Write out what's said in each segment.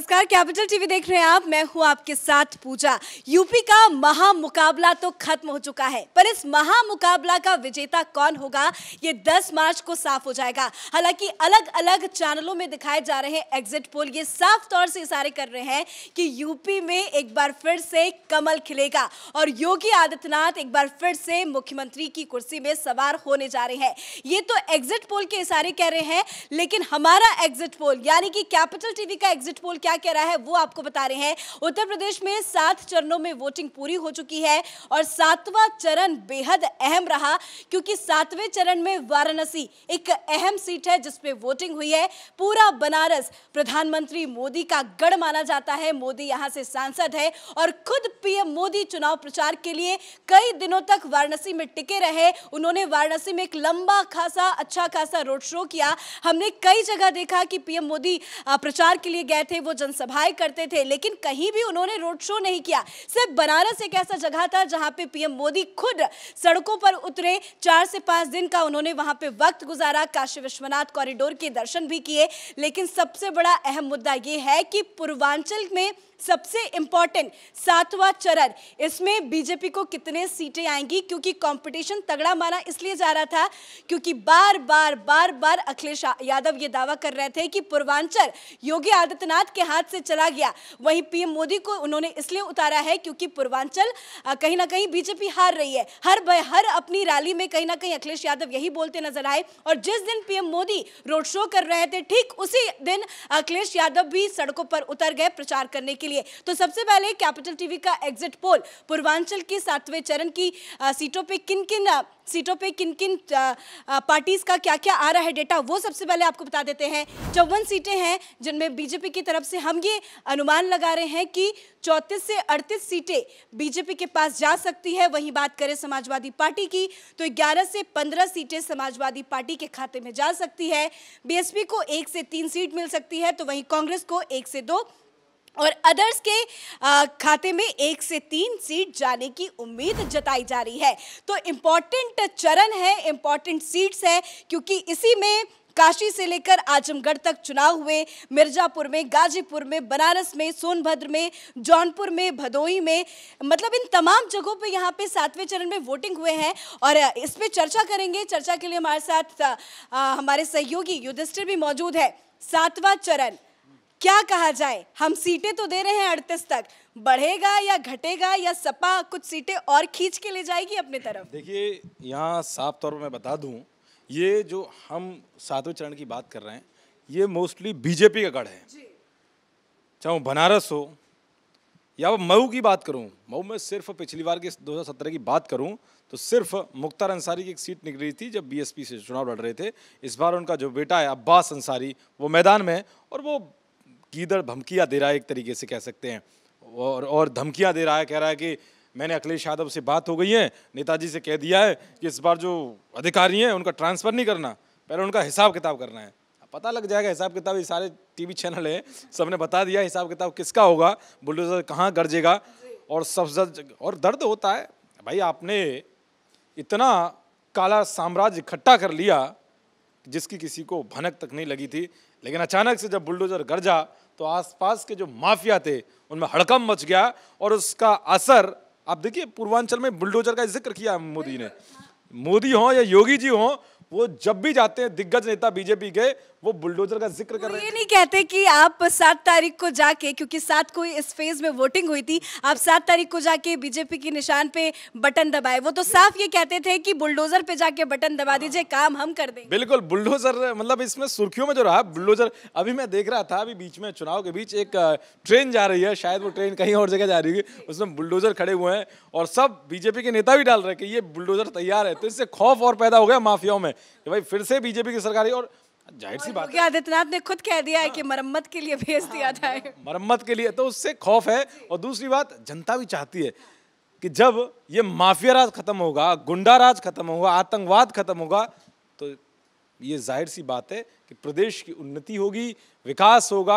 नमस्कार capital TV देख रहे हैं आप मैं हूं आपके साथ पूजा यूपी का महामुकाबला तो खत्म हो चुका है पर इस महा मुकाबला का विजेता कौन होगा ये 10 मार्च को साफ हो जाएगा हालांकि अलग अलग चैनलों में दिखाए जा रहे एग्जिट पोल ये साफ तौर से इशारे कर रहे हैं कि यूपी में एक बार फिर से कमल खिलेगा और योगी आदित्यनाथ एक बार फिर से मुख्यमंत्री की कुर्सी में सवार होने जा रहे हैं ये तो एग्जिट पोल के इशारे कह रहे हैं लेकिन हमारा एग्जिट पोल यानी कि कैपिटल टीवी का एग्जिट पोल क्या क्या कह रहा है वो आपको बता रहे हैं उत्तर प्रदेश में सात चरणों में वोटिंग पूरी हो चुकी है और सातवां चरण बेहद अहम रहा क्योंकि सातवें चरण में वाराणसी एक अहम सीट है जिसपे वोटिंग हुई है पूरा बनारस प्रधानमंत्री मोदी का गढ़ माना जाता है मोदी यहां से सांसद है और खुद पीएम मोदी चुनाव प्रचार के लिए कई दिनों तक वाराणसी में टिके रहे उन्होंने वाराणसी में एक लंबा खासा अच्छा खासा रोड शो किया हमने कई जगह देखा कि पीएम मोदी प्रचार के लिए गए थे वो जनसभाएं करते थे लेकिन कहीं भी उन्होंने रोड शो नहीं किया सिर्फ बनारस एक ऐसा जगह था जहां पे पीएम मोदी खुद सड़कों पर उतरे चार से पांच दिन का उन्होंने वहां पे वक्त गुजारा काशी विश्वनाथ कॉरिडोर के दर्शन भी किए लेकिन सबसे बड़ा अहम मुद्दा यह है कि पूर्वांचल में सबसे इंपॉर्टेंट सातवां चरण इसमें बीजेपी को कितने सीटें आएंगी क्योंकि कंपटीशन तगड़ा माना इसलिए जा रहा था क्योंकि बार बार बार बार अखिलेश यादव ये दावा कर रहे थे कि पूर्वांचल योगी आदित्यनाथ के हाथ से चला गया वहीं पीएम मोदी को उन्होंने इसलिए उतारा है क्योंकि पूर्वांचल कहीं ना कहीं बीजेपी हार रही है हर हर अपनी रैली में कहीं ना कहीं अखिलेश यादव यही बोलते नजर आए और जिस दिन पीएम मोदी रोड शो कर रहे थे ठीक उसी दिन अखिलेश यादव भी सड़कों पर उतर गए प्रचार करने के लिए तो सबसे पहले कैपिटल टीवी का एग्जिट पोल पूर्वांचल के सातवें चरण की सीटों पे किन किन सीटों पे किन किन पार्टीज का क्या क्या आ रहा है डेटा वो सबसे पहले आपको बता देते हैं चौवन सीटें हैं जिनमें बीजेपी की तरफ से हम ये अनुमान लगा रहे हैं कि चौंतीस से अड़तीस सीटें बीजेपी के पास जा सकती है वहीं बात करें समाजवादी पार्टी की तो 11 से 15 सीटें समाजवादी पार्टी के खाते में जा सकती है बीएसपी को एक से तीन सीट मिल सकती है तो वहीं कांग्रेस को एक से दो और अदर्स के खाते में एक से तीन सीट जाने की उम्मीद जताई जा रही है तो इम्पॉर्टेंट चरण है इम्पॉर्टेंट सीट्स है क्योंकि इसी में काशी से लेकर आजमगढ़ तक चुनाव हुए मिर्जापुर में गाजीपुर में बनारस में सोनभद्र में जौनपुर में भदोही में मतलब इन तमाम जगहों पे यहाँ पे सातवें चरण में वोटिंग हुए हैं और इस पर चर्चा करेंगे चर्चा के लिए हमारे साथ आ, हमारे सहयोगी युधिष्ठिर भी मौजूद है सातवां चरण क्या कहा जाए हम सीटें तो दे रहे हैं अड़तीस तक बढ़ेगा या घटेगा या सपा कुछ सीटें और खींच के ले जाएगी अपने तरफ देखिए यहाँ साफ तौर पर मैं बता दूँ ये जो हम सातवें चरण की बात कर रहे हैं ये मोस्टली बीजेपी का गढ़ है चाहे वो बनारस हो या मऊ की बात करूं मऊ में सिर्फ पिछली बार की 2017 की बात करूं तो सिर्फ मुख्तार अंसारी की एक सीट निकली थी जब बीएसपी से चुनाव लड़ रहे थे इस बार उनका जो बेटा है अब्बास अंसारी वो मैदान में है और वो गीदड़ धमकियाँ दे रहा है एक तरीके से कह सकते हैं और और धमकियाँ दे रहा है कह रहा है कि मैंने अखिलेश यादव से बात हो गई है नेताजी से कह दिया है कि इस बार जो अधिकारी हैं उनका ट्रांसफ़र नहीं करना पहले उनका हिसाब किताब करना है पता लग जाएगा हिसाब किताब ये सारे टीवी चैनल हैं सबने बता दिया हिसाब किताब किसका होगा बुलडोजर कहाँ गरजेगा और सब और दर्द होता है भाई आपने इतना काला साम्राज्य इकट्ठा कर लिया जिसकी किसी को भनक तक नहीं लगी थी लेकिन अचानक से जब बुलडोजर गरजा तो आसपास के जो माफिया थे उनमें हड़कम मच गया और उसका असर आप देखिए पूर्वांचल में बुलडोजर का जिक्र किया मोदी ने मोदी हो या योगी जी हो वो जब भी जाते हैं दिग्गज नेता बीजेपी के वो बुलडोजर का जिक्र कर रहे हैं ये नहीं कहते कि आप सात तारीख को जाके क्योंकि सात को इस फेज में वोटिंग हुई थी आप सात तारीख को जाके बीजेपी के निशान पे बटन दबाए वो तो साफ ये कहते थे कि बुलडोजर पे जाके बटन दबा दीजिए काम हम कर दें बिल्कुल बुलडोजर मतलब इसमें सुर्खियों में जो रहा बुलडोजर अभी मैं देख रहा था अभी बीच में चुनाव के बीच एक ट्रेन जा रही है शायद वो ट्रेन कहीं और जगह जा रही है उसमें बुलडोजर खड़े हुए हैं और सब बीजेपी के नेता भी डाल रहे हैं कि ये बुलडोजर तैयार है तो इससे खौफ और पैदा हो गया माफियाओं में कि भाई फिर से बीजेपी की सरकारी और जाहिर सी बात है आदित्यनाथ ने खुद कह दिया है कि हाँ। मरम्मत के लिए भेज दिया था हाँ, मरम्मत के लिए तो उससे खौफ है और दूसरी बात जनता भी चाहती है कि जब ये माफिया राज खत्म होगा गुंडा राज खत्म होगा आतंकवाद खत्म होगा तो ये जाहिर सी बात है कि प्रदेश की उन्नति होगी विकास होगा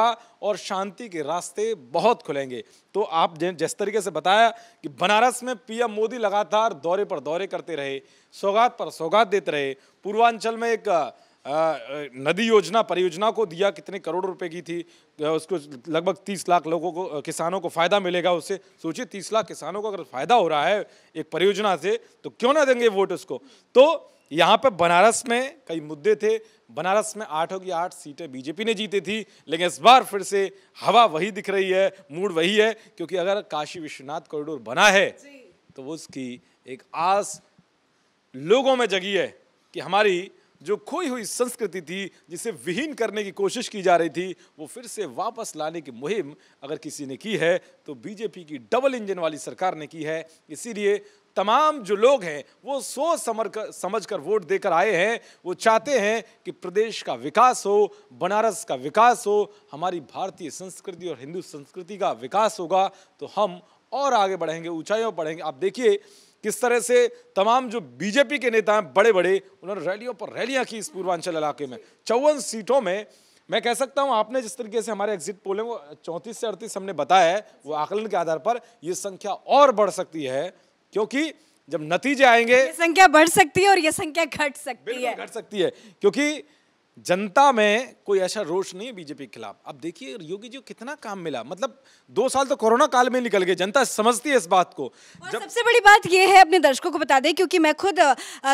और शांति के रास्ते बहुत खुलेंगे तो आप जिस तरीके से बताया कि बनारस में पीएम मोदी लगातार दौरे पर दौरे करते रहे सौगात पर सौगात देते रहे पूर्वांचल में एक नदी योजना परियोजना को दिया कितने करोड़ रुपए की थी उसको लगभग तीस लाख लोगों को किसानों को फ़ायदा मिलेगा उससे सोचिए तीस लाख किसानों को अगर फ़ायदा हो रहा है एक परियोजना से तो क्यों ना देंगे वोट उसको तो यहाँ पर बनारस में कई मुद्दे थे बनारस में आठों की आठ सीटें बीजेपी ने जीती थी लेकिन इस बार फिर से हवा वही दिख रही है मूड वही है क्योंकि अगर काशी विश्वनाथ कॉरिडोर बना है तो उसकी एक आस लोगों में जगी है कि हमारी जो खोई हुई संस्कृति थी जिसे विहीन करने की कोशिश की जा रही थी वो फिर से वापस लाने की मुहिम अगर किसी ने की है तो बीजेपी की डबल इंजन वाली सरकार ने की है इसीलिए तमाम जो लोग हैं वो सोच समर कर समझ कर वोट देकर आए हैं वो चाहते हैं कि प्रदेश का विकास हो बनारस का विकास हो हमारी भारतीय संस्कृति और हिंदू संस्कृति का विकास होगा तो हम और आगे बढ़ेंगे ऊंचाइयों बढ़ेंगे आप देखिए किस तरह से तमाम जो बीजेपी के नेता हैं बड़े बड़े उन्होंने रैलियों पर रैलियां की इस पूर्वांचल इलाके में चौवन सीटों में मैं कह सकता हूं आपने जिस तरीके से हमारे एग्जिट पोल है वो चौंतीस से अड़तीस हमने बताया है वो आकलन के आधार पर ये संख्या और बढ़ सकती है क्योंकि जब नतीजे आएंगे संख्या बढ़ सकती है और ये संख्या घट सकती है घट सकती है क्योंकि जनता में कोई ऐसा रोष नहीं है बीजेपी के खिलाफ अब देखिए योगी जी को कितना काम मिला मतलब दो साल तो कोरोना काल में निकल गए जनता समझती है इस बात को जब... सबसे बड़ी बात यह है अपने दर्शकों को बता दें क्योंकि मैं खुद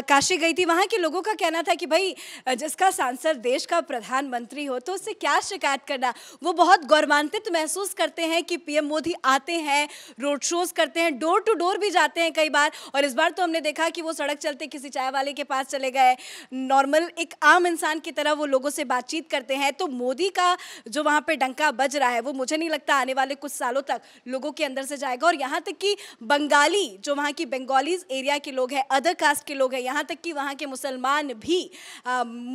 काशी गई थी वहां के लोगों का कहना था कि भाई जिसका सांसद देश का प्रधानमंत्री हो तो उससे क्या शिकायत करना वो बहुत गौरवान्वित महसूस करते हैं कि पीएम मोदी आते हैं रोड शोज करते हैं डोर टू डोर भी जाते हैं कई बार और इस बार तो हमने देखा कि वो सड़क चलते किसी चाय वाले के पास चले गए नॉर्मल एक आम इंसान की तरह तरह वो लोगों से बातचीत करते हैं तो मोदी का जो वहाँ पर डंका बज रहा है वो मुझे नहीं लगता आने वाले कुछ सालों तक लोगों के अंदर से जाएगा और यहाँ तक कि बंगाली जो वहाँ की बंगालीज एरिया के लोग हैं अदर कास्ट के लोग हैं यहाँ तक कि वहाँ के मुसलमान भी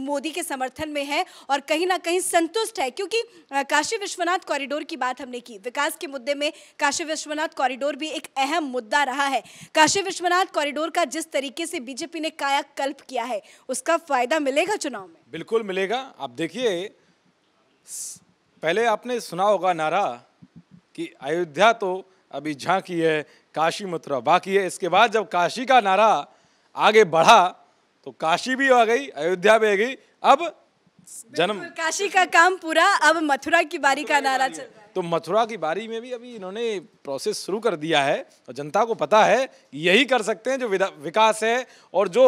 मोदी के समर्थन में है और कहीं ना कहीं संतुष्ट है क्योंकि काशी विश्वनाथ कॉरिडोर की बात हमने की विकास के मुद्दे में काशी विश्वनाथ कॉरिडोर भी एक अहम मुद्दा रहा है काशी विश्वनाथ कॉरिडोर का जिस तरीके से बीजेपी ने कायाकल्प किया है उसका फायदा मिलेगा चुनाव में बिल्कुल मिलेगा आप देखिए पहले आपने सुना होगा नारा कि अयोध्या तो अभी झांकी है काशी मथुरा बाकी है इसके बाद जब काशी का नारा आगे बढ़ा तो काशी भी आ गई अयोध्या भी आ गई अब जन्म काशी का काम पूरा अब मथुरा की बारी का नारा चल तो मथुरा की बारी में भी अभी इन्होंने प्रोसेस शुरू कर दिया है और जनता को पता है यही कर सकते हैं जो विकास है और जो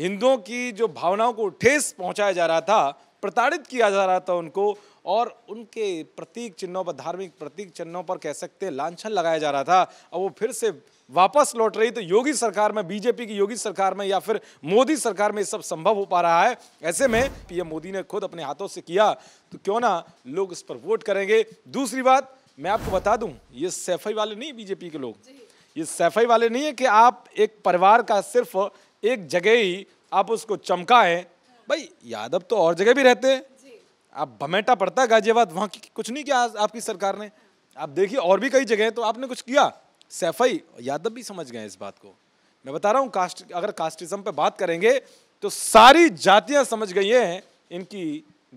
हिंदुओं की जो भावनाओं को ठेस पहुंचाया जा रहा था प्रताड़ित किया जा रहा था उनको और उनके प्रतीक चिन्हों पर धार्मिक प्रतीक चिन्हों पर कह सकते लाछन लगाया जा रहा था अब वो फिर से वापस लौट रही तो योगी सरकार में बीजेपी की योगी सरकार में या फिर मोदी सरकार में ये सब संभव हो पा रहा है ऐसे में पीएम मोदी ने खुद अपने हाथों से किया तो क्यों ना लोग इस पर वोट करेंगे दूसरी बात मैं आपको बता दूं ये सैफई वाले नहीं बीजेपी के लोग ये सैफई वाले नहीं है कि आप एक परिवार का सिर्फ एक जगह ही आप उसको चमकाएं भाई यादव तो और जगह भी रहते हैं आप भमेटा पड़ता गाजियाबाद वहाँ की कुछ नहीं किया आपकी सरकार ने आप देखिए और भी कई जगह है तो आपने कुछ किया सैफई यादव भी समझ गए इस बात को मैं बता रहा हूँ कास्ट अगर कास्टिज्म पे बात करेंगे तो सारी जातियाँ समझ गई हैं इनकी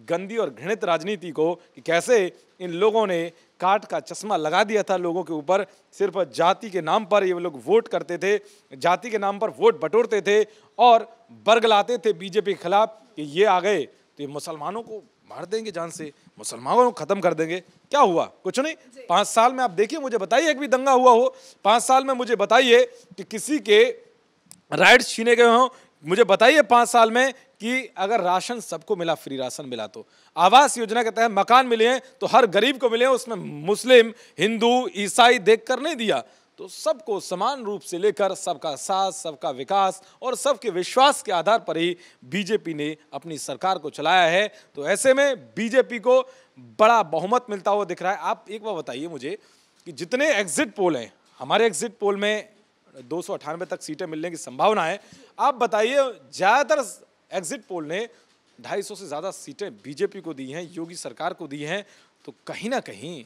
गंदी और घृणित राजनीति को कि कैसे इन लोगों ने काट का चश्मा लगा दिया था लोगों के ऊपर सिर्फ जाति के नाम पर ये लोग वोट करते थे जाति के नाम पर वोट बटोरते थे और बरगलाते थे बीजेपी के खिलाफ कि ये आ गए तो ये मुसलमानों को मार देंगे जान से मुसलमानों को ख़त्म कर देंगे क्या हुआ कुछ नहीं पाँच साल में आप देखिए मुझे बताइए एक भी दंगा हुआ हो पाँच साल में मुझे बताइए कि किसी के राइट्स छीने गए हों मुझे बताइए पाँच साल में कि अगर राशन सबको मिला फ्री राशन मिला तो आवास योजना के तहत मकान मिले हैं तो हर गरीब को मिले उसमें मुस्लिम हिंदू ईसाई देख कर नहीं दिया तो सबको समान रूप से लेकर सबका साथ सबका विकास और सबके विश्वास के आधार पर ही बीजेपी ने अपनी सरकार को चलाया है तो ऐसे में बीजेपी को बड़ा बहुमत मिलता हुआ दिख रहा है आप एक बार बताइए मुझे कि जितने एग्जिट पोल हैं हमारे एग्जिट पोल में दो तक सीटें मिलने की संभावना है आप बताइए ज़्यादातर एग्जिट पोल ने 250 से ज़्यादा सीटें बीजेपी को दी हैं योगी सरकार को दी हैं तो कहीं ना कहीं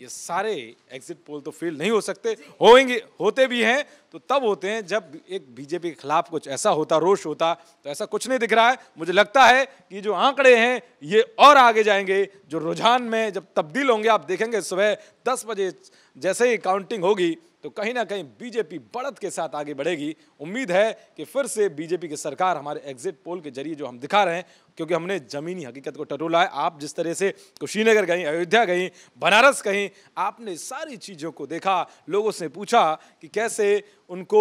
ये सारे एग्जिट पोल तो फेल नहीं हो सकते होंगे होते भी हैं तो तब होते हैं जब एक बीजेपी के खिलाफ कुछ ऐसा होता रोष होता तो ऐसा कुछ नहीं दिख रहा है मुझे लगता है कि जो आंकड़े हैं ये और आगे जाएंगे जो रुझान में जब तब्दील होंगे आप देखेंगे सुबह दस बजे जैसे ही काउंटिंग होगी तो कहीं ना कहीं बीजेपी बढ़त के साथ आगे बढ़ेगी उम्मीद है कि फिर से बीजेपी की सरकार हमारे एग्जिट पोल के जरिए जो हम दिखा रहे हैं क्योंकि हमने ज़मीनी हकीकत को टटोला है आप जिस तरह से कुशीनगर गई अयोध्या गई बनारस गई आपने सारी चीज़ों को देखा लोगों से पूछा कि कैसे उनको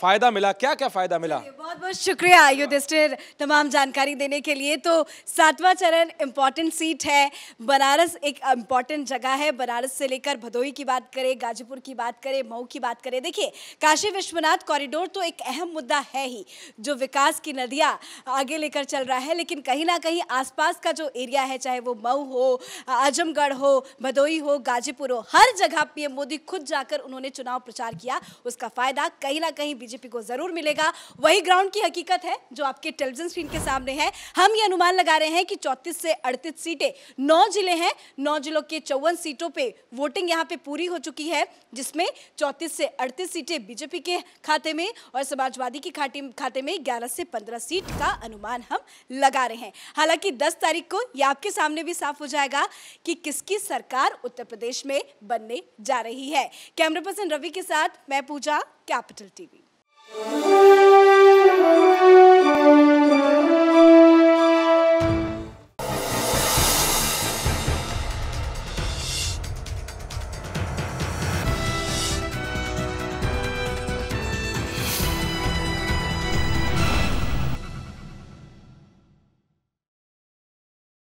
फ़ायदा मिला क्या क्या फ़ायदा मिला बहुत बहुत शुक्रिया युधिष्ठिर तमाम जानकारी देने के लिए तो सातवां चरण इम्पॉर्टेंट सीट है बनारस एक इम्पॉर्टेंट जगह है बनारस से लेकर भदोही की बात करें गाजीपुर की बात करें मऊ की बात करें देखिए काशी विश्वनाथ कॉरिडोर तो एक अहम मुद्दा है ही जो विकास की नदियाँ आगे लेकर चल रहा है लेकिन लेकिन कहीं ना कहीं आसपास का जो एरिया है चाहे वो मऊ हो आजमगढ़ हो भदोई हो गाजीपुर हो हर जगह पीएम मोदी खुद जाकर उन्होंने चुनाव प्रचार किया उसका फायदा कहीं ना कहीं बीजेपी को जरूर मिलेगा वही ग्राउंड की हकीकत है जो आपके टेलीविजन स्क्रीन के सामने है हम ये अनुमान लगा रहे हैं कि चौतीस से अड़तीस सीटें नौ जिले हैं नौ जिलों के चौवन सीटों पर वोटिंग यहाँ पे पूरी हो चुकी है जिसमें चौतीस से अड़तीस सीटें बीजेपी के खाते में और समाजवादी के खाते में ग्यारह से पंद्रह सीट का अनुमान हम लगा आ रहे हैं हालांकि 10 तारीख को यह आपके सामने भी साफ हो जाएगा कि किसकी सरकार उत्तर प्रदेश में बनने जा रही है कैमरा पर्सन रवि के साथ मैं पूजा कैपिटल टीवी